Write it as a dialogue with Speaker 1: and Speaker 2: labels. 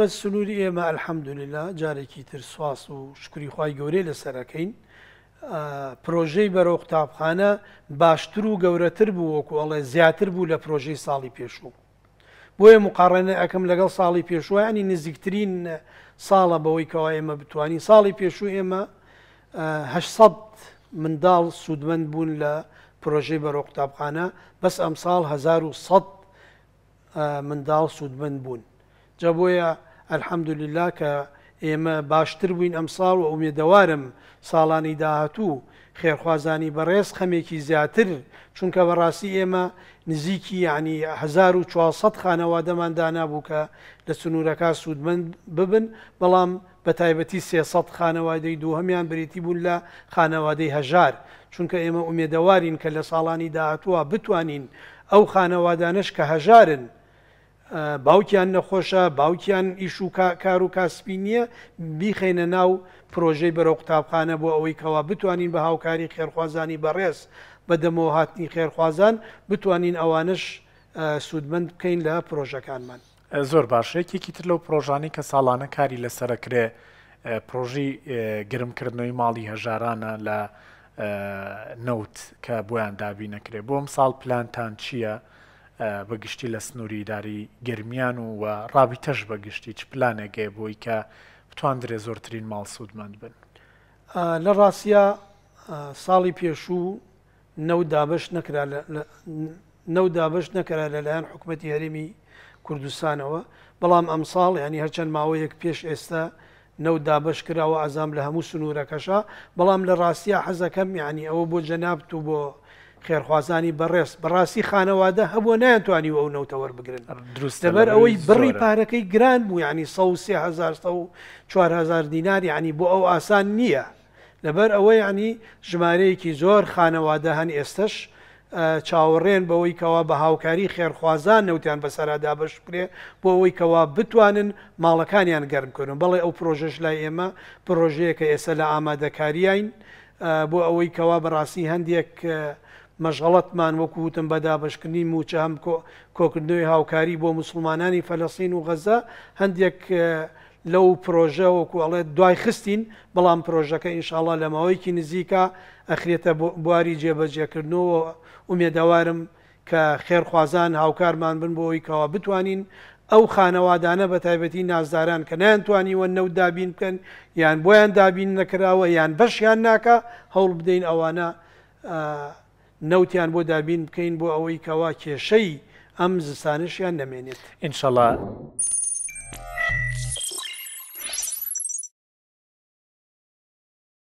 Speaker 1: بە سنووری ئێمە ئەلحەمدوللا جارێکی تر سواس و شکریخوای گەورەی لەسەرەکەین پرۆژەی بەرەو قوتابخانە باشتر و گەورەتر بوو وەکو ئەڵێ زیاتر بوو لە پرۆژەی ساڵی پێشوو بۆیە مقارنە ئەەکەم لەگەڵ ساڵی پێشوانی نزیکترین ساڵە بەوەی کەوا ئێمە بتانی ساڵی پێشوو ئێمەه منداڵ سوودمەند بوون لە پرۆژەی بەرەو قوتابخانە بەس ئەم ساڵ 1970 منداڵ سوودمەند بوون جا بۆیە ئەلحەمدوللا کە ئێمە باشتر بووین ئەم ساڵ و ئومێدەوارم ساڵانی داهاتوو خێرخوازانی بەڕێز خەمێکی زیاتر چونکە بەڕاستی ئێمە نزیکی یعنی 1400 خانەوادەمان دانابوو کە لە سنوورەکە سوودمەند ببن بەڵام بە تایبەتی 300 خانەوادەی دوو هەمیان بریتی بوون لە خانەوادەی هەژار چونکە ئێمە ئومێدەوارین کە لە ساڵانی داهاتووە بتوانین ئەو خانەوادانش کە هەژارن باوکیان نەخۆشە باوکیان ئیش و کار و کاسپی نییە بیخینە ناو پرۆژەی بەرەو قوتابخانە بۆ ئەوەی کەوا بتوانین بە هاوکاری خێرخوازانی بەڕێز بەدەمەوە هاتنی خێرخوازان بتوانین ئەوانش سوودمەند بکەین لە پرۆژەکانمان
Speaker 2: زۆر باشەیەکێکی تر لەو پرۆژانی کە ساڵانە کاری لەسەرەکرێ پرۆژی گرمکردنەوەی ماڵی هەژارانە لە نەوت کە بۆیان دابی نەکرێ بۆم ساڵ پلانتان چییە؟ بەگشتی لە سنووریداری گرمیان و و ڕاوی تەش بەگشتی چ پلانێکگەێ بۆی کە بتواندرێ زۆرترین ماڵ سوودمەند بن.
Speaker 1: لە ڕاستە ساڵی پێشوو نەو دابش نەکرا لەلایەن حکوومەتتی هەرمی کوردستانەوە بەڵام ئەمساڵ ینی هەرچەند ماوەیەک پێش ئێستا نەو دابش کراوە ئازام لە هەموو سنوورەکەشا بەڵام لە ڕاستە حەزەکەم یعنی ئەوە بۆ جەنابت و بۆ خێرخوازانی بەڕێز بەڕاستی خانەوادە هەبوو نایانتوانی ئەو نەوتەوەەر بگرن دروست دەبەر ئەوەی بڕی پارەکەی گران بوو ینی 4 دیناری ینی بۆ ئەو ئاسان نییە لەبەر ئەوەی ینی ژمارەیەکی زۆر خانەوادە هەن ئێستش چاوەڕێن بەوەی کەوا بە هاوکاری خێرخوازان نەوتیان بەسەرادا بەش بکرێ بۆ ئەوەی کەوا بتوانن ماڵەکانیان گەرم کردن بەڵێ ئەو پرۆژەش لای ئێمە پرۆژەیە کە ئێستا لە ئامادەکاریین بۆ ئەوەی کەوا بەڕاستی هەندێک مەژغڵەتمان وەکوتم بەدابشکردنی موچە هەم کۆکردنەوەی هاوکاری بۆ مسلمانانی فەلەسین و غەزە هەندێک لەو پرۆژە وەکو ئەڵێ دوای خستین بەڵام پرۆژەکە ئینشاءڵا لەمەوەیکی نزیکە ئەخرێتە بواری جێبەجێکردنەوە ومێدەوارم کە خێرخوازان هاوکارمان بن بۆ ئەوی کەەوە بتوانین ئەو خانەوادانە بە تایبەتی نازداران کە نیانتوانیوە نەو دابین بکەن یان بۆیان دابین نەکراوە یان بەشیان ناکە هەوڵ بدەین ئەوانە نەوتیان بۆ دابین بکەین بۆ ئەوەی کەوا کێشەی ئەم زستانشیان نەمێنێت
Speaker 2: ئینشەڵە.